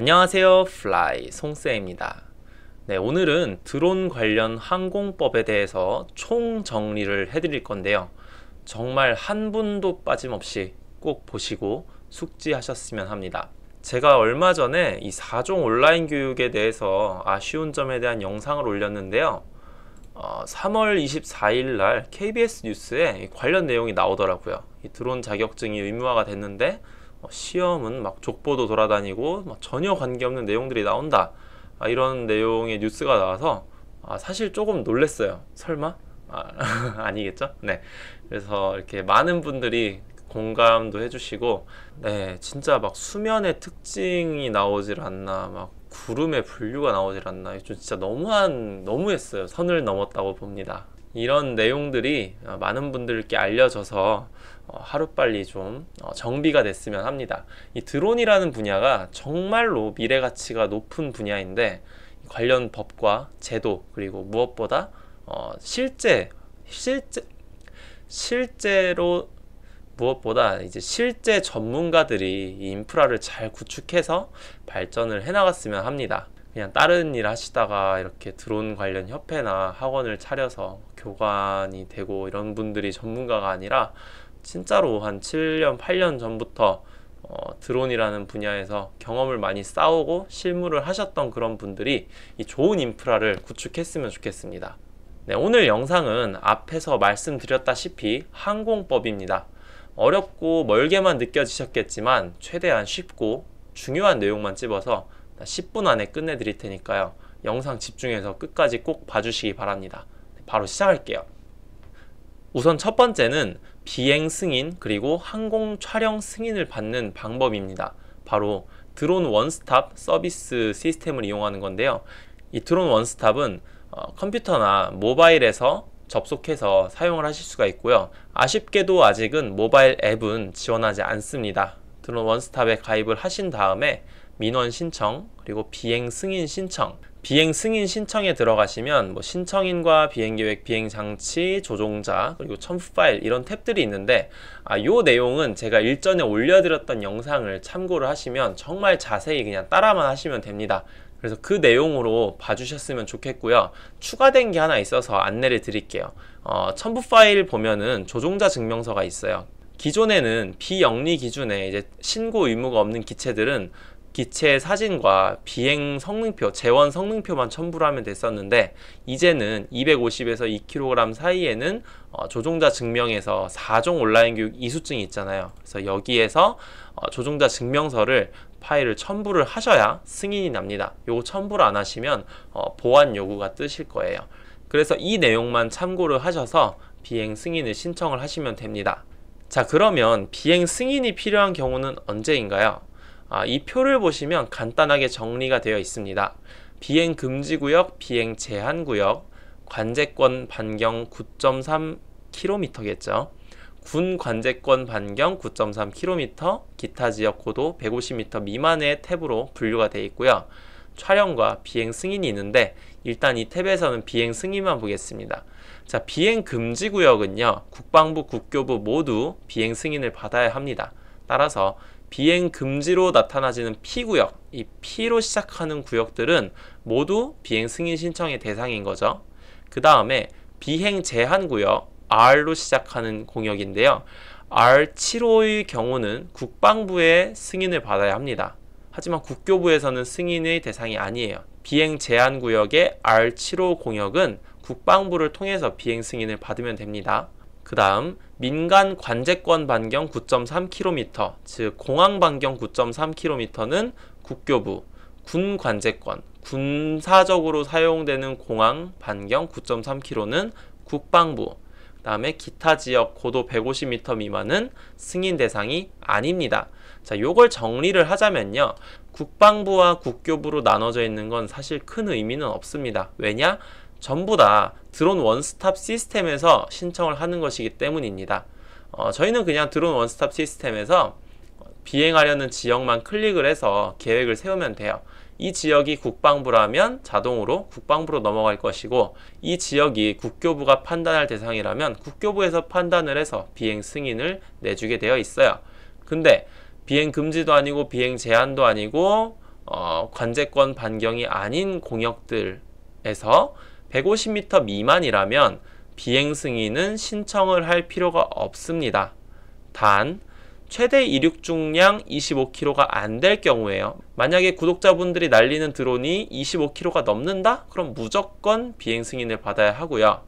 안녕하세요 플라이 송쌤입니다 네 오늘은 드론 관련 항공법에 대해서 총정리를 해드릴 건데요 정말 한 분도 빠짐없이 꼭 보시고 숙지하셨으면 합니다 제가 얼마 전에 이 4종 온라인 교육에 대해서 아쉬운 점에 대한 영상을 올렸는데요 어, 3월 24일 날 KBS 뉴스에 관련 내용이 나오더라고요 드론 자격증이 의무화가 됐는데 어, 시험은 막 족보도 돌아다니고 전혀 관계없는 내용들이 나온다 아, 이런 내용의 뉴스가 나와서 아, 사실 조금 놀랬어요 설마? 아, 니겠죠네 그래서 이렇게 많은 분들이 공감도 해주시고 네 진짜 막 수면의 특징이 나오질 않나 막 구름의 분류가 나오질 않나 좀 진짜 너무한 너무했어요 선을 넘었다고 봅니다 이런 내용들이 아, 많은 분들께 알려져서 어, 하루빨리 좀 어, 정비가 됐으면 합니다. 이 드론이라는 분야가 정말로 미래 가치가 높은 분야인데 관련 법과 제도 그리고 무엇보다 어 실제 실제 실제로 무엇보다 이제 실제 전문가들이 이 인프라를 잘 구축해서 발전을 해 나갔으면 합니다. 그냥 다른 일 하시다가 이렇게 드론 관련 협회나 학원을 차려서 교관이 되고 이런 분들이 전문가가 아니라 진짜로 한 7년, 8년 전부터 어, 드론이라는 분야에서 경험을 많이 쌓고 실무를 하셨던 그런 분들이 이 좋은 인프라를 구축했으면 좋겠습니다. 네, 오늘 영상은 앞에서 말씀드렸다시피 항공법입니다. 어렵고 멀게만 느껴지셨겠지만 최대한 쉽고 중요한 내용만 찝어서 10분 안에 끝내드릴 테니까요. 영상 집중해서 끝까지 꼭 봐주시기 바랍니다. 네, 바로 시작할게요. 우선 첫 번째는 비행 승인 그리고 항공 촬영 승인을 받는 방법입니다. 바로 드론 원스탑 서비스 시스템을 이용하는 건데요. 이 드론 원스탑은 어, 컴퓨터나 모바일에서 접속해서 사용을 하실 수가 있고요. 아쉽게도 아직은 모바일 앱은 지원하지 않습니다. 드론 원스탑에 가입을 하신 다음에 민원 신청, 그리고 비행 승인 신청, 비행 승인 신청에 들어가시면 뭐 신청인과 비행계획, 비행장치, 조종자, 그리고 첨부 파일 이런 탭들이 있는데 아, 요 내용은 제가 일전에 올려드렸던 영상을 참고를 하시면 정말 자세히 그냥 따라만 하시면 됩니다. 그래서 그 내용으로 봐주셨으면 좋겠고요. 추가된 게 하나 있어서 안내를 드릴게요. 어, 첨부 파일 보면은 조종자 증명서가 있어요. 기존에는 비영리 기준에 이제 신고 의무가 없는 기체들은 기체 사진과 비행 성능표, 재원 성능표만 첨부를 하면 됐었는데 이제는 250에서 2kg 사이에는 어, 조종자 증명에서 4종 온라인 교육 이수증이 있잖아요. 그래서 여기에서 어, 조종자 증명서를 파일을 첨부를 하셔야 승인이 납니다. 요거 첨부를 안 하시면 어, 보안 요구가 뜨실 거예요. 그래서 이 내용만 참고를 하셔서 비행 승인을 신청을 하시면 됩니다. 자 그러면 비행 승인이 필요한 경우는 언제인가요? 아, 이 표를 보시면 간단하게 정리가 되어 있습니다. 비행 금지 구역, 비행 제한 구역, 관제권 반경 9.3km겠죠. 군 관제권 반경 9.3km, 기타 지역 고도 150m 미만의 탭으로 분류가 되어 있고요. 촬영과 비행 승인이 있는데 일단 이 탭에서는 비행 승인만 보겠습니다. 자, 비행 금지 구역은요. 국방부, 국교부 모두 비행 승인을 받아야 합니다. 따라서 비행 금지로 나타나지는 P 구역, 이 P로 시작하는 구역들은 모두 비행 승인 신청의 대상인 거죠. 그 다음에 비행 제한 구역 R로 시작하는 공역인데요. R7호의 경우는 국방부의 승인을 받아야 합니다. 하지만 국교부에서는 승인의 대상이 아니에요. 비행 제한 구역의 R7호 공역은 국방부를 통해서 비행 승인을 받으면 됩니다. 그 다음 민간 관제권 반경 9.3km, 즉 공항 반경 9.3km는 국교부, 군 관제권, 군사적으로 사용되는 공항 반경 9.3km는 국방부, 그 다음에 기타 지역 고도 150m 미만은 승인 대상이 아닙니다. 자, 요걸 정리를 하자면요. 국방부와 국교부로 나눠져 있는 건 사실 큰 의미는 없습니다. 왜냐? 전부 다 드론 원스톱 시스템에서 신청을 하는 것이기 때문입니다. 어, 저희는 그냥 드론 원스톱 시스템에서 비행하려는 지역만 클릭을 해서 계획을 세우면 돼요. 이 지역이 국방부라면 자동으로 국방부로 넘어갈 것이고 이 지역이 국교부가 판단할 대상이라면 국교부에서 판단을 해서 비행 승인을 내주게 되어 있어요. 근데 비행 금지도 아니고 비행 제한도 아니고 어, 관제권 반경이 아닌 공역들에서 150m 미만이라면 비행 승인은 신청을 할 필요가 없습니다. 단, 최대 이륙 중량 25km가 안 될 경우에요. 만약에 구독자분들이 날리는 드론이 25km가 넘는다? 그럼 무조건 비행 승인을 받아야 하고요.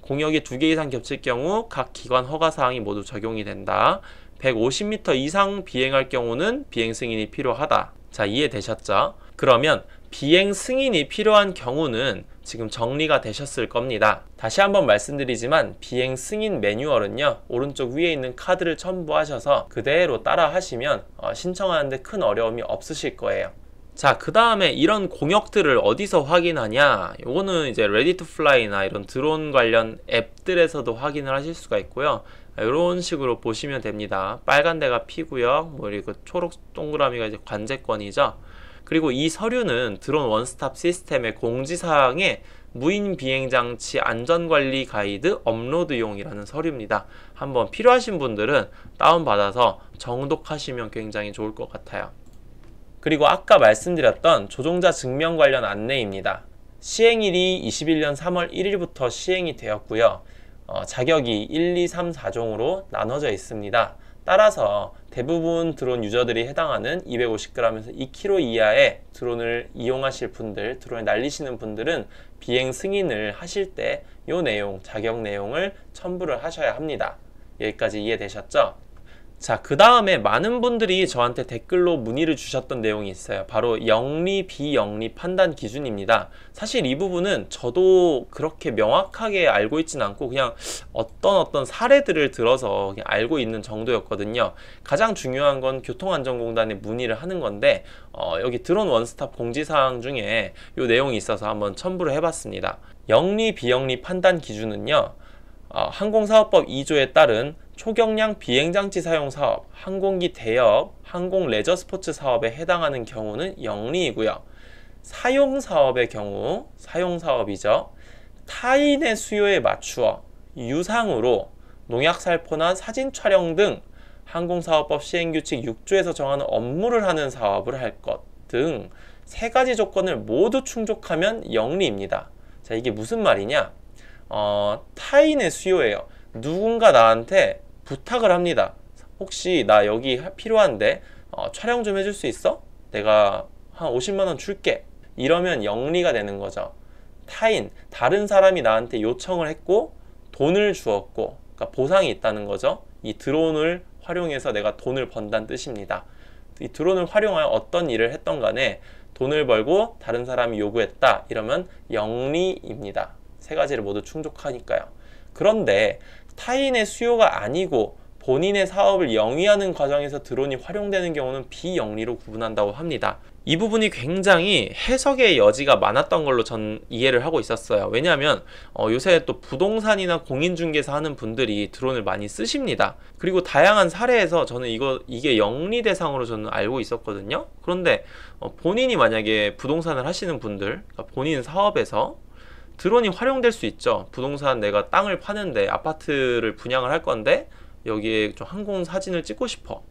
공역이 두개 이상 겹칠 경우 각 기관 허가 사항이 모두 적용이 된다. 150m 이상 비행할 경우는 비행 승인이 필요하다. 자, 이해되셨죠? 그러면 비행 승인이 필요한 경우는 지금 정리가 되셨을 겁니다. 다시 한번 말씀드리지만 비행 승인 매뉴얼은요. 오른쪽 위에 있는 카드를 첨부하셔서 그대로 따라 하시면 어, 신청하는데 큰 어려움이 없으실 거예요. 자, 그 다음에 이런 공역들을 어디서 확인하냐? 요거는 이제 레디투 플라이나 이런 드론 관련 앱들에서도 확인을 하실 수가 있고요. 이런 식으로 보시면 됩니다. 빨간 데가 피고요. 뭐 그리고 초록 동그라미가 이제 관제권이죠. 그리고 이 서류는 드론 원스톱 시스템의 공지사항에 무인 비행장치 안전관리 가이드 업로드용이라는 서류입니다. 한번 필요하신 분들은 다운받아서 정독하시면 굉장히 좋을 것 같아요. 그리고 아까 말씀드렸던 조종자 증명 관련 안내입니다. 시행일이 21년 3월 1일부터 시행이 되었고요. 어, 자격이 1, 2, 3, 4종으로 나눠져 있습니다. 따라서 대부분 드론 유저들이 해당하는 250g에서 2kg 이하의 드론을 이용하실 분들, 드론을 날리시는 분들은 비행 승인을 하실 때 이 내용, 자격 내용을 첨부를 하셔야 합니다. 여기까지 이해되셨죠? 자, 그 다음에 많은 분들이 저한테 댓글로 문의를 주셨던 내용이 있어요. 바로 영리, 비영리 판단 기준입니다. 사실 이 부분은 저도 그렇게 명확하게 알고 있진 않고 그냥 어떤 어떤 사례들을 들어서 알고 있는 정도였거든요. 가장 중요한 건 교통안전공단에 문의를 하는 건데 어, 여기 드론 원스톱 공지사항 중에 이 내용이 있어서 한번 첨부를 해봤습니다. 영리, 비영리 판단 기준은요. 어, 항공사업법 2조에 따른 초경량 비행장치 사용 사업, 항공기 대여업, 항공 레저 스포츠 사업에 해당하는 경우는 영리이고요. 사용 사업의 경우, 사용 사업이죠. 타인의 수요에 맞추어 유상으로 농약 살포나 사진 촬영 등 항공사업법 시행규칙 6조에서 정하는 업무를 하는 사업을 할 것 등 세 가지 조건을 모두 충족하면 영리입니다. 자, 이게 무슨 말이냐? 어, 타인의 수요예요. 누군가 나한테 부탁을 합니다. 혹시 나 여기 필요한데 어, 촬영 좀 해줄 수 있어? 내가 한 50만원 줄게. 이러면 영리가 되는 거죠. 타인, 다른 사람이 나한테 요청을 했고 돈을 주었고 그러니까 보상이 있다는 거죠. 이 드론을 활용해서 내가 돈을 번다는 뜻입니다. 이 드론을 활용하여 어떤 일을 했던 간에 돈을 벌고 다른 사람이 요구했다 이러면 영리입니다. 세 가지를 모두 충족하니까요. 그런데 타인의 수요가 아니고 본인의 사업을 영위하는 과정에서 드론이 활용되는 경우는 비영리로 구분한다고 합니다. 이 부분이 굉장히 해석의 여지가 많았던 걸로 전 이해를 하고 있었어요. 왜냐하면 어, 요새 또 부동산이나 공인중개사 하는 분들이 드론을 많이 쓰십니다. 그리고 다양한 사례에서 저는 이거 이게 영리 대상으로 저는 알고 있었거든요. 그런데 어, 본인이 만약에 부동산을 하시는 분들, 그러니까 본인 사업에서 드론이 활용될 수 있죠. 부동산 내가 땅을 파는데 아파트를 분양을 할 건데 여기에 좀 항공 사진을 찍고 싶어.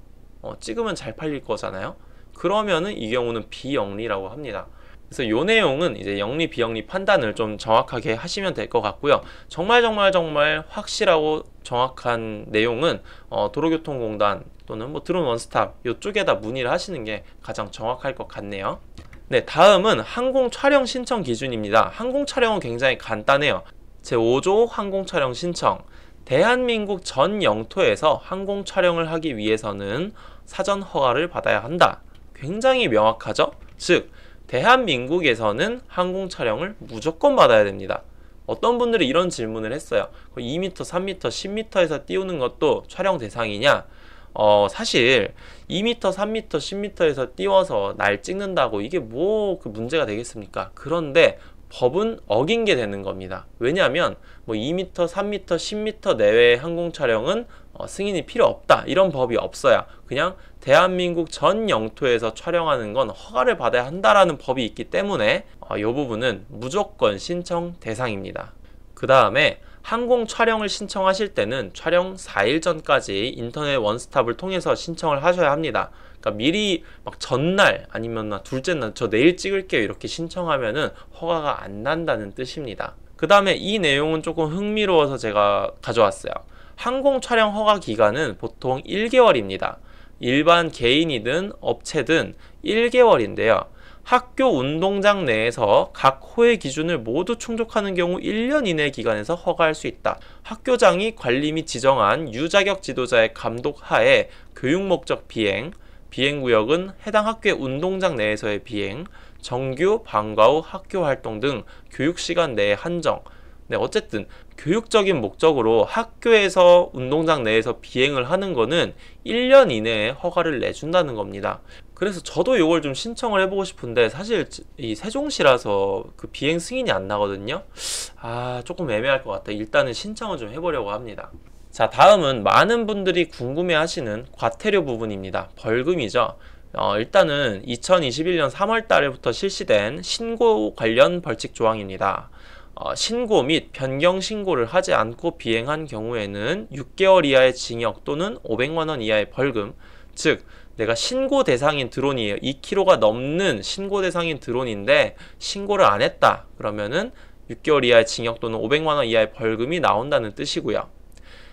어, 찍으면 잘 팔릴 거잖아요. 그러면은 이 경우는 비영리라고 합니다. 그래서 요 내용은 이제 영리 비영리 판단을 좀 정확하게 하시면 될 것 같고요. 정말 정말 정말 확실하고 정확한 내용은 어, 도로교통공단 또는 뭐 드론 원스탑 요쪽에다 문의를 하시는 게 가장 정확할 것 같네요. 네, 다음은 항공 촬영 신청 기준입니다. 항공 촬영은 굉장히 간단해요. 제5조 항공 촬영 신청. 대한민국 전 영토에서 항공 촬영을 하기 위해서는 사전 허가를 받아야 한다. 굉장히 명확하죠? 즉, 대한민국에서는 항공 촬영을 무조건 받아야 됩니다. 어떤 분들이 이런 질문을 했어요. 2m, 3m, 10m에서 띄우는 것도 촬영 대상이냐? 어 사실 2m, 3m, 10m에서 띄워서 날 찍는다고 이게 뭐 그 문제가 되겠습니까? 그런데 법은 어긴 게 되는 겁니다. 왜냐하면 뭐 2m, 3m, 10m 내외의 항공 촬영은 어, 승인이 필요 없다 이런 법이 없어야 그냥 대한민국 전 영토에서 촬영하는 건 허가를 받아야 한다라는 법이 있기 때문에 어, 이 부분은 무조건 신청 대상입니다. 그 다음에 항공 촬영을 신청하실 때는 촬영 4일 전까지 인터넷 원스톱을 통해서 신청을 하셔야 합니다. 그러니까 미리 막 전날 아니면 나 둘째 날 저 내일 찍을게요 이렇게 신청하면은 허가가 안 난다는 뜻입니다. 그 다음에 이 내용은 조금 흥미로워서 제가 가져왔어요. 항공 촬영 허가 기간은 보통 1개월입니다. 일반 개인이든 업체든 1개월인데요. 학교 운동장 내에서 각 호의 기준을 모두 충족하는 경우 1년 이내 기간에서 허가할 수 있다. 학교장이 관리 및 지정한 유자격 지도자의 감독 하에 교육 목적 비행, 비행구역은 해당 학교의 운동장 내에서의 비행, 정규, 방과 후 학교 활동 등 교육 시간 내에 한정, 네, 어쨌든 교육적인 목적으로 학교에서 운동장 내에서 비행을 하는 거는 1년 이내에 허가를 내준다는 겁니다. 그래서 저도 이걸 좀 신청을 해보고 싶은데 사실 이 세종시라서 그 비행 승인이 안 나거든요 아 조금 애매할 것 같아 일단은 신청을 좀 해보려고 합니다 자 다음은 많은 분들이 궁금해 하시는 과태료 부분입니다 벌금이죠 어, 일단은 2021년 3월 달부터 실시된 신고 관련 벌칙 조항입니다 어, 신고 및 변경 신고를 하지 않고 비행한 경우에는 6개월 이하의 징역 또는 500만원 이하의 벌금 즉 내가 신고 대상인 드론이에요. 2kg가 넘는 신고 대상인 드론인데 신고를 안 했다. 그러면은 6개월 이하의 징역 또는 500만 원 이하의 벌금이 나온다는 뜻이고요.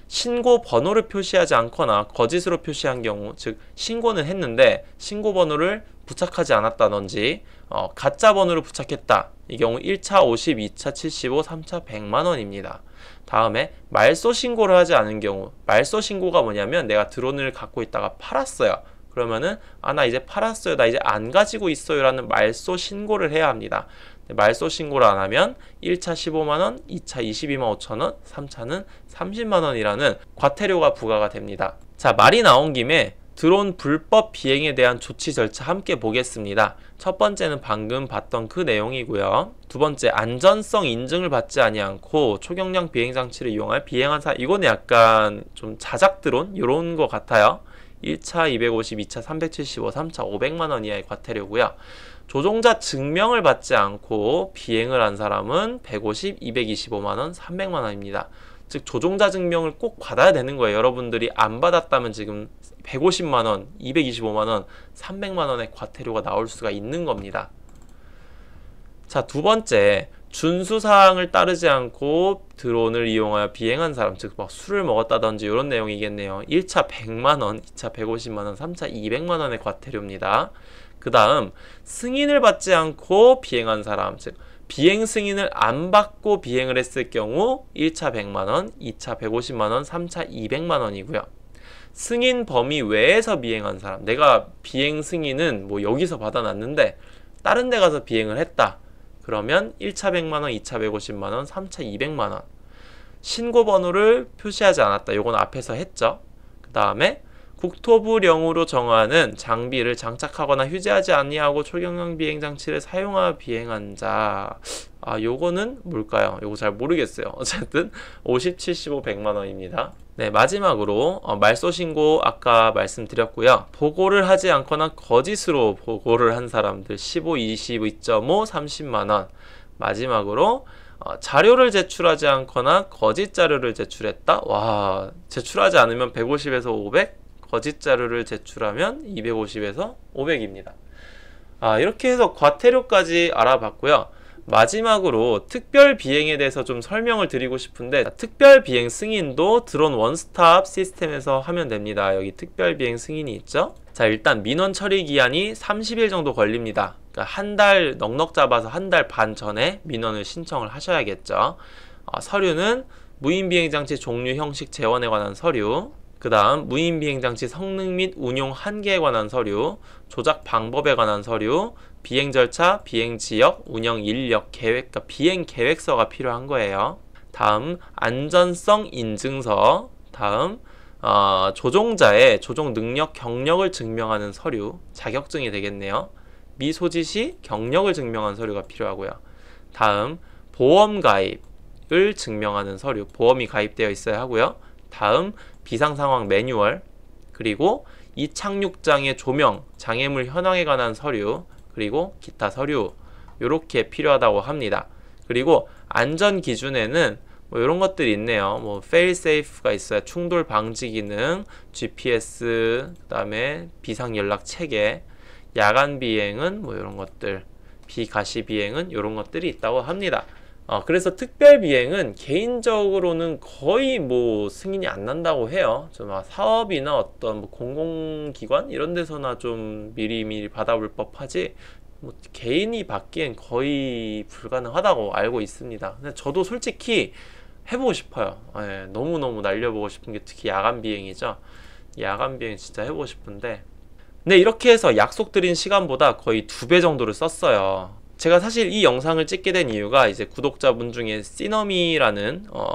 신고 번호를 표시하지 않거나 거짓으로 표시한 경우, 즉 신고는 했는데 신고 번호를 부착하지 않았다든지 어, 가짜 번호를 부착했다. 이 경우 1차 50, 2차 75, 3차 100만 원입니다. 다음에 말소 신고를 하지 않은 경우, 말소 신고가 뭐냐면 내가 드론을 갖고 있다가 팔았어요. 그러면은 아나 이제 팔았어요 나 이제 안 가지고 있어요 라는 말소 신고를 해야 합니다 말소 신고를 안 하면 1차 15만원 2차 22만 5천원 3차는 30만원이라는 과태료가 부과가 됩니다 자 말이 나온 김에 드론 불법 비행에 대한 조치 절차 함께 보겠습니다. 첫 번째는 방금 봤던 그 내용이고요. 두 번째 안전성 인증을 받지 아니않고 초경량 비행 장치를 이용할 비행한 사 이거는 약간 좀 자작 드론 이런 거 같아요. 1차 250, 2차 375, 3차 500만원 이하의 과태료고요. 조종자 증명을 받지 않고 비행을 한 사람은 150, 225만원, 300만원입니다. 즉 조종자 증명을 꼭 받아야 되는 거예요. 여러분들이 안 받았다면 지금 150만 원, 225만 원, 300만 원의 과태료가 나올 수가 있는 겁니다. 자, 두 번째. 준수사항을 따르지 않고 드론을 이용하여 비행한 사람 즉 막 술을 먹었다든지 이런 내용이겠네요 1차 100만원 2차 150만원 3차 200만원의 과태료입니다 그 다음 승인을 받지 않고 비행한 사람 즉 비행 승인을 안 받고 비행을 했을 경우 1차 100만원 2차 150만원 3차 200만원이고요 승인 범위 외에서 비행한 사람 내가 비행 승인은 뭐 여기서 받아놨는데 다른 데 가서 비행을 했다 그러면 1차 100만원, 2차 150만원, 3차 200만원 신고 번호를 표시하지 않았다. 요건 앞에서 했죠. 그 다음에 국토부령으로 정하는 장비를 장착하거나 휴지하지 아니하고 초경량 비행 장치를 사용하여 비행한 자. 아, 요거는 뭘까요? 요거 잘 모르겠어요. 어쨌든 50, 75, 100만 원입니다. 네, 마지막으로 어, 말소 신고 아까 말씀드렸고요. 보고를 하지 않거나 거짓으로 보고를 한 사람들 15, 22.5, 30만 원. 마지막으로 어, 자료를 제출하지 않거나 거짓 자료를 제출했다. 와, 제출하지 않으면 150에서 500, 거짓 자료를 제출하면 250에서 500입니다. 아, 이렇게 해서 과태료까지 알아봤고요. 마지막으로 특별 비행에 대해서 좀 설명을 드리고 싶은데 특별 비행 승인도 드론 원스톱 시스템에서 하면 됩니다. 여기 특별 비행 승인이 있죠? 자 일단 민원 처리 기한이 30일 정도 걸립니다. 그러니까 한달 넉넉 잡아서 한 달 반 전에 민원을 신청을 하셔야겠죠. 어, 서류는 무인 비행 장치 종류 형식 재원에 관한 서류 그 다음 무인 비행장치 성능 및 운용 한계에 관한 서류, 조작 방법에 관한 서류, 비행 절차, 비행 지역, 운영 인력, 계획과 그러니까 비행 계획서가 필요한 거예요. 다음 안전성 인증서, 다음 어, 조종자의 조종 능력 경력을 증명하는 서류, 자격증이 되겠네요. 미소지 시 경력을 증명한 서류가 필요하고요. 다음 보험 가입을 증명하는 서류, 보험이 가입되어 있어야 하고요. 다음 비상 상황 매뉴얼, 그리고 이 착륙장의 조명, 장애물 현황에 관한 서류, 그리고 기타 서류 이렇게 필요하다고 합니다. 그리고 안전 기준에는 뭐 이런 것들이 있네요. 뭐페 a 세이프가 있어야 충돌 방지 기능, GPS, 그다음에 비상 연락 체계, 야간 비행은 뭐 이런 것들, 비가시 비행은 이런 것들이 있다고 합니다. 어, 그래서 특별 비행은 개인적으로는 거의 뭐 승인이 안 난다고 해요. 좀 사업이나 어떤 뭐 공공기관 이런 데서나 좀 미리미리 받아볼 법하지 뭐 개인이 받기엔 거의 불가능하다고 알고 있습니다. 근데 저도 솔직히 해보고 싶어요. 예, 너무너무 날려보고 싶은 게 특히 야간 비행이죠. 야간 비행 진짜 해보고 싶은데. 근데 이렇게 해서 약속드린 시간보다 거의 두 배 정도를 썼어요. 제가 사실 이 영상을 찍게 된 이유가 이제 구독자분 중에 시너미라는 어,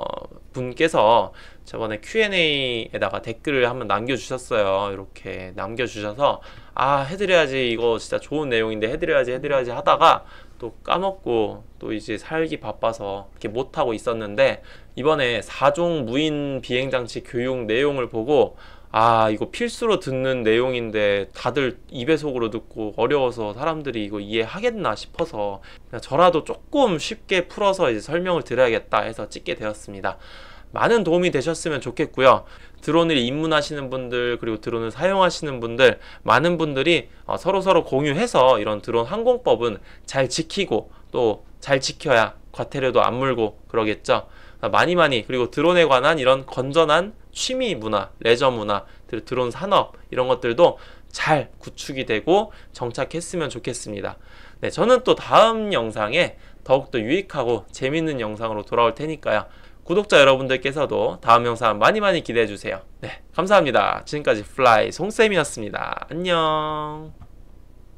분께서 저번에 Q&A에다가 댓글을 한번 남겨주셨어요. 이렇게 남겨주셔서 아 해드려야지 이거 진짜 좋은 내용인데 해드려야지 해드려야지 하다가 또 까먹고 또 이제 살기 바빠서 이렇게 못하고 있었는데 이번에 4종 무인 비행장치 교육 내용을 보고 아 이거 필수로 듣는 내용인데 다들 2배속으로 듣고 어려워서 사람들이 이거 이해하겠나 싶어서 저라도 조금 쉽게 풀어서 이제 설명을 드려야겠다 해서 찍게 되었습니다. 많은 도움이 되셨으면 좋겠고요. 드론을 입문하시는 분들 그리고 드론을 사용하시는 분들 많은 분들이 서로서로 어, 공유해서 이런 드론 항공법은 잘 지키고 또 잘 지켜야 과태료도 안 물고 그러겠죠. 어, 많이 많이 그리고 드론에 관한 이런 건전한 취미 문화, 레저 문화, 드론 산업 이런 것들도 잘 구축이 되고 정착했으면 좋겠습니다. 네, 저는 또 다음 영상에 더욱더 유익하고 재밌는 영상으로 돌아올 테니까요. 구독자 여러분들께서도 다음 영상 많이 많이 기대해 주세요. 네, 감사합니다. 지금까지 플라이 송쌤이었습니다. 안녕.